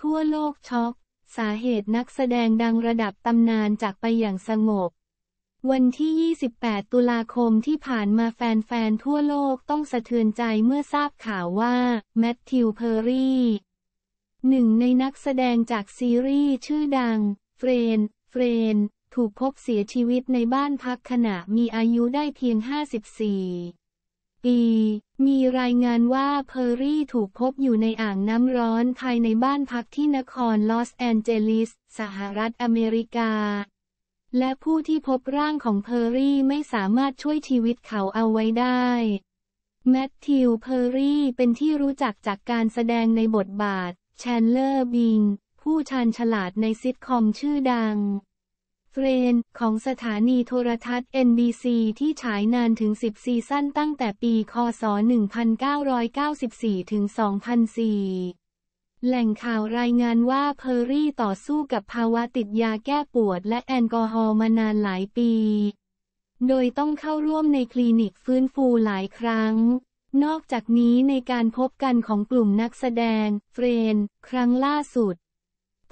ทั่วโลกช็อกสาเหตุนักแสดงดังระดับตำนานจากไปอย่างสงบ วันที่ 28 ตุลาคมที่ผ่านมาแฟนๆ ทั่วโลกต้องสะเทือนใจเมื่อทราบข่าวว่า แมทธิว เพอร์รี่หนึ่งในนักแสดงจากซีรีส์ชื่อดังเฟรนเฟรนถูกพบเสียชีวิตในบ้านพักขณะมีอายุได้เพียง 54ปีมีรายงานว่าเพอร์รี่ถูกพบอยู่ในอ่างน้ำร้อนภายในบ้านพักที่นครลอสแอนเจลิสสหรัฐอเมริกา และผู้ที่พบร่างของเพอร์รี่ไม่สามารถช่วยชีวิตเขาเอาไว้ได้แมทธิวเพอร์รี่เป็นที่รู้จักจากการแสดงในบทบาท แชนเลอร์บิงผู้ชาญฉลาดในซิทคอมชื่อดังเฟรนของสถานีโทรทัศน์ NBC ที่ฉายนานถึง 10 ซีซั่นตั้งแต่ปี คศ 1994 ถึง 2004 แหล่งข่าวรายงานว่าเพอร์รี่ต่อสู้กับภาวะติดยาแก้ปวดและแอลกอฮอล์มานานหลายปี โดยต้องเข้าร่วมในคลินิกฟื้นฟูหลายครั้ง นอกจากนี้ในการพบกันของกลุ่มนักแสดงเฟรนครั้งล่าสุด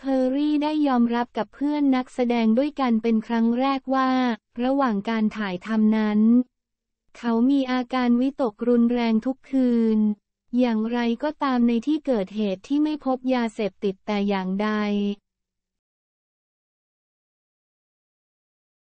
เพอร์รี่ได้ยอมรับกับเพื่อนนักแสดงด้วยกันเป็นครั้งแรกว่า ระหว่างการถ่ายทำนั้น เขามีอาการวิตกรุนแรงทุกคืน อย่างไรก็ตามในที่เกิดเหตุที่ไม่พบยาเสพติดแต่อย่างใด